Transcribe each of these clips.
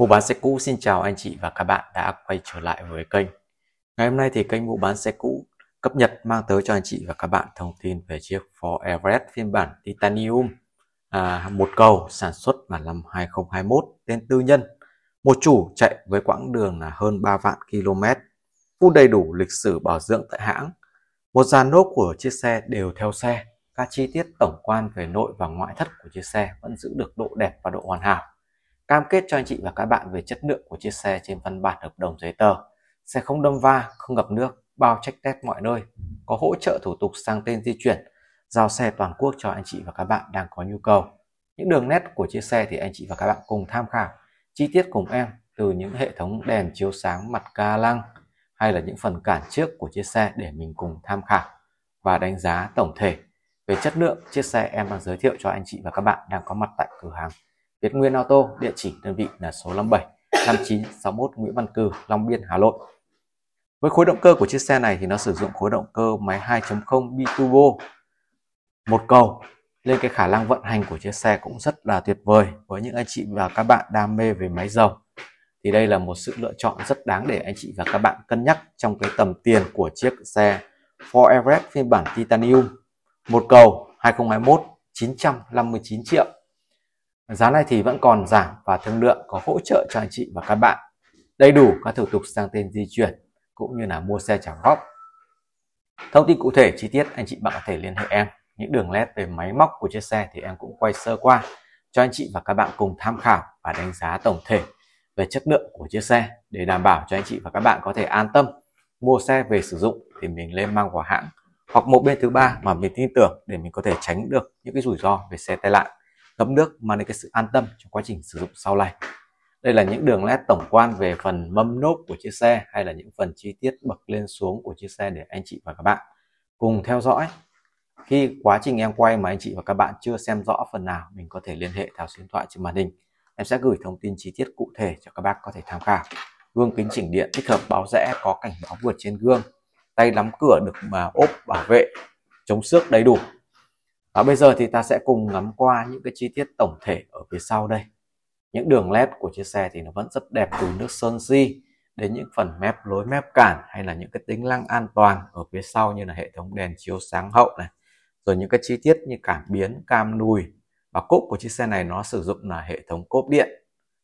Mua bán xe cũ xin chào anh chị và các bạn đã quay trở lại với kênh. Ngày hôm nay thì kênh mua bán xe cũ cập nhật mang tới cho anh chị và các bạn thông tin về chiếc Ford Everest phiên bản Titanium à, một cầu sản xuất vào năm 2021 tên tư nhân. Một chủ chạy với quãng đường là hơn 3 vạn km, phút đầy đủ lịch sử bảo dưỡng tại hãng. Một dàn nốt của chiếc xe đều theo xe, các chi tiết tổng quan về nội và ngoại thất của chiếc xe vẫn giữ được độ đẹp và độ hoàn hảo cam kết cho anh chị và các bạn về chất lượng của chiếc xe trên văn bản hợp đồng giấy tờ. Xe không đâm va, không ngập nước, bao check test mọi nơi, có hỗ trợ thủ tục sang tên di chuyển, giao xe toàn quốc cho anh chị và các bạn đang có nhu cầu. Những đường nét của chiếc xe thì anh chị và các bạn cùng tham khảo chi tiết cùng em từ những hệ thống đèn chiếu sáng mặt ca lăng hay là những phần cản trước của chiếc xe để mình cùng tham khảo và đánh giá tổng thể về chất lượng chiếc xe em đang giới thiệu cho anh chị và các bạn đang có mặt tại cửa hàng Việt Nguyên Auto, địa chỉ đơn vị là số 57 5961 Nguyễn Văn Cừ, Long Biên, Hà Nội. Với khối động cơ của chiếc xe này thì nó sử dụng khối động cơ máy 2.0 biturbo một cầu nên cái khả năng vận hành của chiếc xe cũng rất là tuyệt vời với những anh chị và các bạn đam mê về máy dầu thì đây là một sự lựa chọn rất đáng để anh chị và các bạn cân nhắc trong cái tầm tiền của chiếc xe Ford Everest phiên bản Titanium một cầu 2021 959 triệu Giá này thì vẫn còn giảm và thương lượng có hỗ trợ cho anh chị và các bạn đầy đủ các thủ tục sang tên di chuyển cũng như là mua xe trả góp. Thông tin cụ thể chi tiết anh chị bạn có thể liên hệ em. Những đường nét về máy móc của chiếc xe thì em cũng quay sơ qua cho anh chị và các bạn cùng tham khảo và đánh giá tổng thể về chất lượng của chiếc xe để đảm bảo cho anh chị và các bạn có thể an tâm mua xe về sử dụng thì mình lên mang của hãng hoặc một bên thứ ba mà mình tin tưởng để mình có thể tránh được những cái rủi ro về xe tai nạn thấm nước mang đến cái sự an tâm trong quá trình sử dụng sau này đây là những đường nét tổng quan về phần mâm nốt của chiếc xe hay là những phần chi tiết bậc lên xuống của chiếc xe để anh chị và các bạn cùng theo dõi khi quá trình em quay mà anh chị và các bạn chưa xem rõ phần nào mình có thể liên hệ theo số điện thoại trên màn hình em sẽ gửi thông tin chi tiết cụ thể cho các bác có thể tham khảo gương kính chỉnh điện tích hợp báo rẽ có cảnh báo vượt trên gương tay nắm cửa được mà ốp bảo vệ chống xước đầy đủ và bây giờ thì ta sẽ cùng ngắm qua những cái chi tiết tổng thể ở phía sau đây. Những đường led của chiếc xe thì nó vẫn rất đẹp từ nước sơn xi đến những phần mép lối mép cản hay là những cái tính năng an toàn ở phía sau như là hệ thống đèn chiếu sáng hậu này. Rồi những cái chi tiết như cảm biến, cam nùi và cốp của chiếc xe này nó sử dụng là hệ thống cốp điện,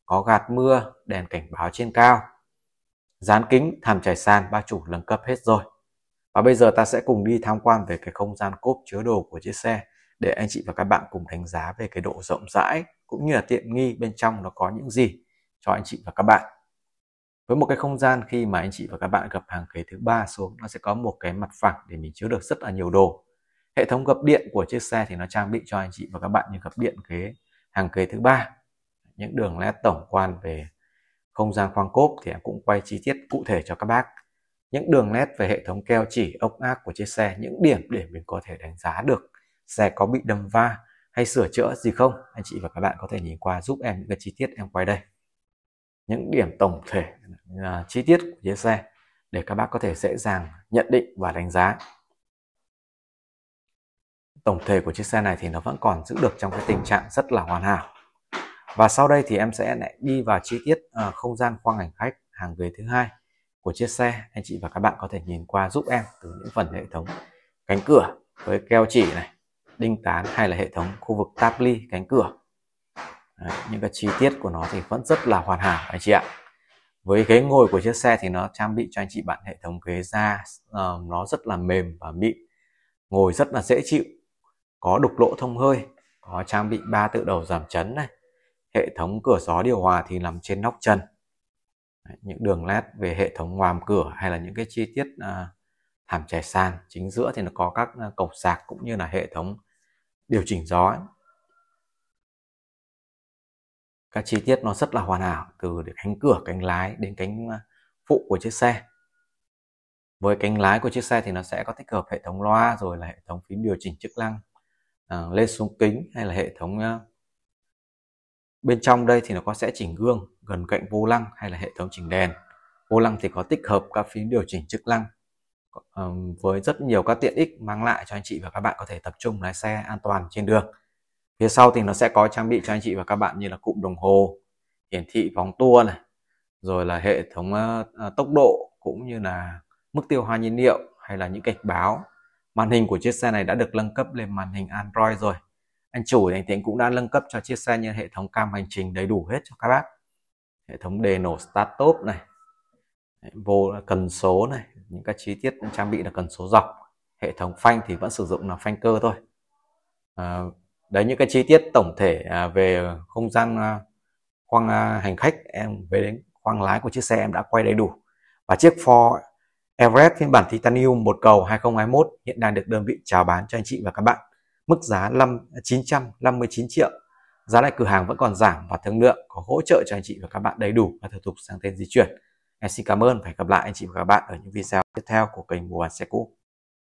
có gạt mưa, đèn cảnh báo trên cao. Dán kính, thảm trải sàn, ba chủ nâng cấp hết rồi. Và bây giờ ta sẽ cùng đi tham quan về cái không gian cốp chứa đồ của chiếc xe để anh chị và các bạn cùng đánh giá về cái độ rộng rãi cũng như là tiện nghi bên trong nó có những gì cho anh chị và các bạn. Với một cái không gian khi mà anh chị và các bạn gặp hàng ghế thứ ba xuống nó sẽ có một cái mặt phẳng để mình chứa được rất là nhiều đồ. Hệ thống gập điện của chiếc xe thì nó trang bị cho anh chị và các bạn những gập điện ghế hàng ghế thứ ba. Những đường nét tổng quan về không gian khoang cốp thì em cũng quay chi tiết cụ thể cho các bác những đường nét về hệ thống keo chỉ ốc ác của chiếc xe những điểm để mình có thể đánh giá được xe có bị đâm va hay sửa chữa gì không anh chị và các bạn có thể nhìn qua giúp em những cái chi tiết em quay đây những điểm tổng thể uh, chi tiết của chiếc xe để các bác có thể dễ dàng nhận định và đánh giá tổng thể của chiếc xe này thì nó vẫn còn giữ được trong cái tình trạng rất là hoàn hảo và sau đây thì em sẽ lại đi vào chi tiết uh, không gian khoang hành khách hàng ghế thứ hai của chiếc xe anh chị và các bạn có thể nhìn qua giúp em từ những phần hệ thống cánh cửa với keo chỉ này đinh tán hay là hệ thống khu vực táp ly cánh cửa Đấy, những cái chi tiết của nó thì vẫn rất là hoàn hảo anh chị ạ với ghế ngồi của chiếc xe thì nó trang bị cho anh chị bạn hệ thống ghế da uh, nó rất là mềm và mịn ngồi rất là dễ chịu có đục lỗ thông hơi có trang bị ba tự đầu giảm chấn này hệ thống cửa gió điều hòa thì nằm trên nóc trần Đấy, những đường led về hệ thống ngoàm cửa hay là những cái chi tiết uh, thảm trải sàn chính giữa thì nó có các ờ, cổng sạc cũng như là hệ thống điều chỉnh gió ấy. các chi tiết nó rất là hoàn hảo từ cánh cửa cánh lái đến cánh à, phụ của chiếc xe với cánh lái của chiếc xe thì nó sẽ có tích hợp hệ thống loa rồi là hệ thống phím điều chỉnh chức năng à, lên xuống kính hay là hệ thống uh, bên trong đây thì nó có sẽ chỉnh gương gần cạnh vô lăng hay là hệ thống chỉnh đèn vô lăng thì có tích hợp các phím điều chỉnh chức năng với rất nhiều các tiện ích mang lại cho anh chị và các bạn có thể tập trung lái xe an toàn trên đường. Phía sau thì nó sẽ có trang bị cho anh chị và các bạn như là cụm đồng hồ, hiển thị vòng tua này, rồi là hệ thống ờ, tốc độ cũng như là mức tiêu hao nhiên liệu hay là những cảnh báo. Màn hình của chiếc xe này đã được nâng cấp lên màn hình Android rồi. Anh chủ anh Tiến cũng đã nâng cấp cho chiếc xe như hệ thống cam hành trình đầy đủ hết cho các bác. Hệ thống đề nổ start top này, vô cần số này, những cái chi tiết trang bị là cần số dọc hệ thống phanh thì vẫn sử dụng là phanh cơ thôi à, đấy những cái chi tiết tổng thể à, về không gian à, khoang à, hành khách em về đến khoang lái của chiếc xe em đã quay đầy đủ và chiếc Ford Everest phiên bản Titanium một cầu 2021 hiện đang được đơn vị chào bán cho anh chị và các bạn mức giá 5, 959 triệu giá lại cửa hàng vẫn còn giảm và thương lượng có hỗ trợ cho anh chị và các bạn đầy đủ và thủ tục sang tên di chuyển Xin cảm ơn và hẹn gặp lại anh chị và các bạn ở những video tiếp theo của kênh Mua Bán Xe Cũ.